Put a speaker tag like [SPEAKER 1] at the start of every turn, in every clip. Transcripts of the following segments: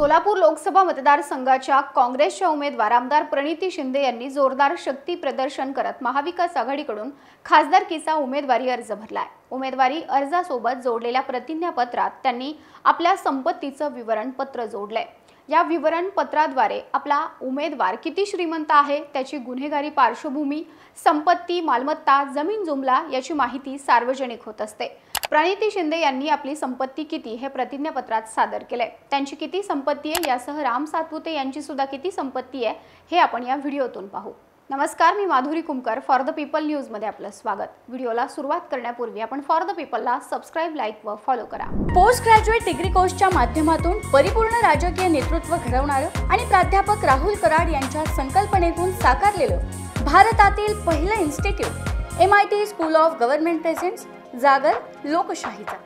[SPEAKER 1] सोलापूर लोकसभा मतदारसंघाच्या काँग्रेसच्या उमेदवार आमदार प्रणिती शिंदे यांनी जोरदार शक्ती प्रदर्शन करत महाविकास आघाडीकडून खासदारकीचा उमेदवारी अर्ज भरलाय उमेदवारी अर्जासोबत जोडलेल्या प्रतिज्ञापत्रात त्यांनी आपल्या संपत्तीचं विवरणपत्र जोडलंय या विवरणपत्राद्वारे आपला उमेदवार किती श्रीमंत आहे त्याची गुन्हेगारी पार्श्वभूमी संपत्ती मालमत्ता जमीन जुमला याची माहिती सार्वजनिक होत असते प्रणिती शिंदे यांनी आपली संपत्ती किती हे प्रतिज्ञापत्रात सादर केले त्यांची किती संपत्ती आहे यासह राम सातपुते यांची सुद्धा किती संपत्ती आहे हे आपण या व्हिडिओतून पाहू नमस्कार मी Madhuri Kumkar for the people न्यूजमध्ये आपलं स्वागत व्हिडिओला सुरुवात करण्यापूर्वी आपण फॉर द पीपलला सबस्क्राईब लाईक व फॉलो करा पोस्ट ग्रॅज्युएट डिग्री कोर्सच्या माध्यमातून परिपूर्ण राजकीय नेतृत्व घडवणारं आणि प्राध्यापक राहुल कराड यांच्या संकल्पनेतून साकारलेलं भारतातील पहिलं institute M I T school of government presents जागर लोकशाहीचा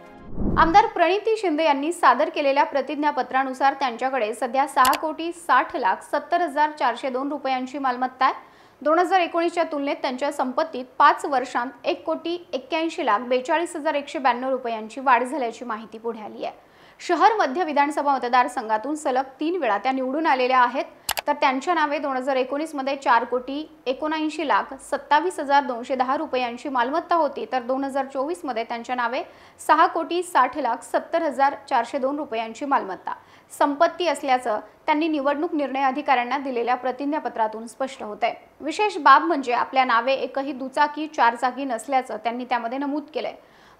[SPEAKER 1] आमदार प्रणिती शिंदे यांनी सादर केलेल्या प्रतिज्ञापत्रानुसार त्यांच्याकडे सध्या सहा कोटी साठ लाख सत्तर हजार चारशे दोन रुपयांची मालमत्ता आहे दोन हजार एकोणीसच्या तुलनेत त्यांच्या संपत्तीत पाच वर्षांत एक कोटी एक्क्याऐंशी लाख बेचाळीस हजार एकशे ब्याण्णव रुपयांची वाढ झाल्याची माहिती पुढे आली आहे शहर मध्य विधानसभा मतदारसंघातून सलग तीन वेळा त्या निवडून आलेल्या आहेत तर त्यांच्या नावे दोन हजार एकोणीसमध्ये चार कोटी एकोणऐंशी लाख सत्तावीस हजार दोनशे दहा रुपयांची मालमत्ता होती तर दोन हजार चोवीसमध्ये त्यांच्या नावे सहा कोटी साठ लाख सत्तर हजार चारशे दोन रुपयांची मालमत्ता संपत्ती असल्याचं त्यांनी निवडणूक निर्णय अधिकाऱ्यांना दिलेल्या प्रतिज्ञापत्रातून स्पष्ट होते विशेष बाब म्हणजे आपल्या नावे एकही दुचाकी चारचाकी नसल्याचं त्यांनी त्यामध्ये नमूद केलंय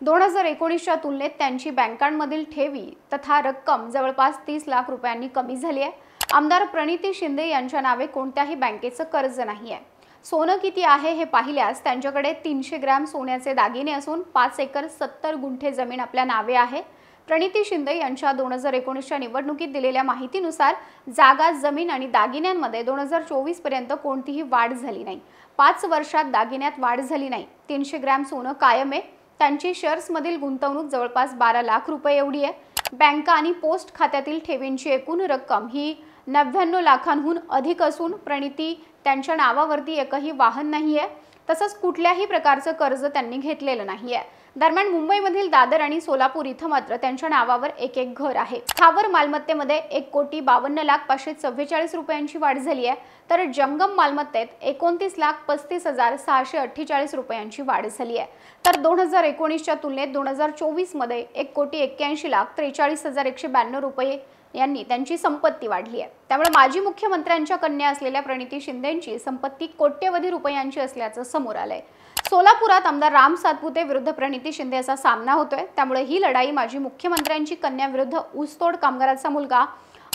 [SPEAKER 1] दोन हजार एकोणीसच्या तुलनेत त्यांची बँकांमधील ठेवी तथा रक्कम जवळपास तीस लाख रुपयांनी कमी झाली आहे आमदार प्रणिती शिंदे यांच्या नावे कोणत्याही बँकेचं कर्ज नाही आहे सोनं किती आहे हे पाहिल्यास त्यांच्याकडे तीनशे ग्रॅम सोन्याचे दागिने असून पाच एकर सत्तर गुंठे जमीन आपल्या नावे आहे प्रणिती शिंदे यांच्या दोन हजार एकोणीसच्या निवडणुकीत दिलेल्या माहितीनुसार जागा जमीन आणि दागिन्यांमध्ये दोन हजार चोवीस पर्यंत कोणतीही वाढ झाली नाही पाच वर्षात दागिन्यात वाढ झाली नाही तीनशे ग्रॅम सोनं कायम आहे त्यांची मधील गुंतवणूक जवळपास बारा लाख रुपये एवढी आहे बँका आणि पोस्ट खात्यातील ठेवींची एकूण रक्कम ही नव्याण्णव लाखांहून अधिक असून प्रणिती त्यांच्या नावावरती एकही वाहन नाही आहे तसंच कुठल्याही प्रकारचं कर्ज त्यांनी घेतलेलं नाही आहे दरम्यान मुंबईमधील दादर आणि सोलापूर इथं मात्र त्यांच्या नावावर एक एक घर आहे स्थावर मालमत्तेमध्ये एक कोटी बावन्न लाख पाचशे चव्वेचाळीस रुपयांची वाढ झाली आहे तर जंगम मालमत्तेत एकोणतीस लाख पस्तीस हजार सहाशे अठ्ठेचाळीस रुपयांची वाढ झाली आहे तर दोन हजार एकोणीसच्या तुलनेत दोन हजार चोवीसमध्ये एक कोटी एक्क्याऐंशी लाख त्रेचाळीस हजार एकशे ब्याण्णव रुपये यांनी त्यांची संपत्ती वाढली आहे त्यामुळे माजी मुख्यमंत्र्यांच्या कन्या असलेल्या प्रणिती शिंदेची संपत्ती कोट्यवधी रुपयांची असल्याचं समोर आलंय सोलापुरात आमदार राम सातपुते विरुद्ध प्रणिती प्रीती शिंदे याचा सामना होतोय त्यामुळे ही लढाई माजी मुख्यमंत्र्यांची कन्याविरुद्ध ऊसतोड कामगाराचा मुलगा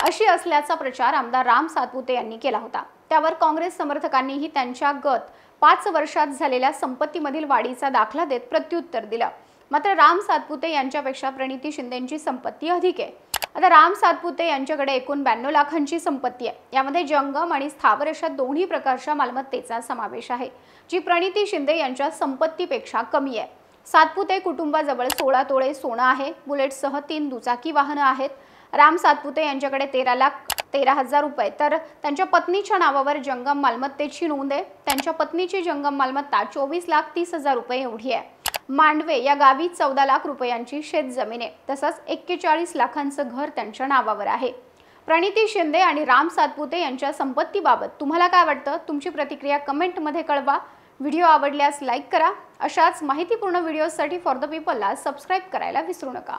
[SPEAKER 1] अशी असल्याचा प्रचार आमदार राम सातपुते यांनी केला होता त्यावर काँग्रेस समर्थकांनीही त्यांच्या गत पाच वर्षात झालेल्या संपत्तीमधील वाढीचा दाखला देत प्रत्युत्तर दिलं मात्र राम सातपुते यांच्यापेक्षा प्रणिती शिंदेची संपत्ती अधिक आहे आता राम सातपुते यांच्याकडे एकूण ब्याण्णव लाखांची संपत्ती आहे यामध्ये जंगम आणि स्थावर अशा दोन्ही प्रकारच्या मालमत्तेचा समावेश आहे जी प्रणिती शिंदे यांच्या संपत्तीपेक्षा कमी आहे सातपुते कुटुंबाजवळ सोळा तोळे सोनं आहे बुलेटसह तीन दुचाकी वाहनं आहेत राम सातपुते यांच्याकडे तेरा लाख तेरा हजार रुपये तर त्यांच्या पत्नीच्या नावावर जंगम मालमत्तेची नोंद आहे त्यांच्या पत्नीची जंगम मालमत्ता चोवीस लाख तीस हजार रुपये एवढी आहे मांडवे या गावी चौदा लाख रुपयांची शेतजमीन आहे तसंच एक्केचाळीस लाखांचं घर त्यांच्या नावावर आहे प्रणिती शिंदे आणि राम सातपुते यांच्या संपत्तीबाबत तुम्हाला काय वाटतं तुमची प्रतिक्रिया कमेंटमध्ये कळवा व्हिडिओ आवडल्यास लाईक करा अशाच माहितीपूर्ण व्हिडिओजसाठी फॉर द पीपलला सबस्क्राईब करायला विसरू नका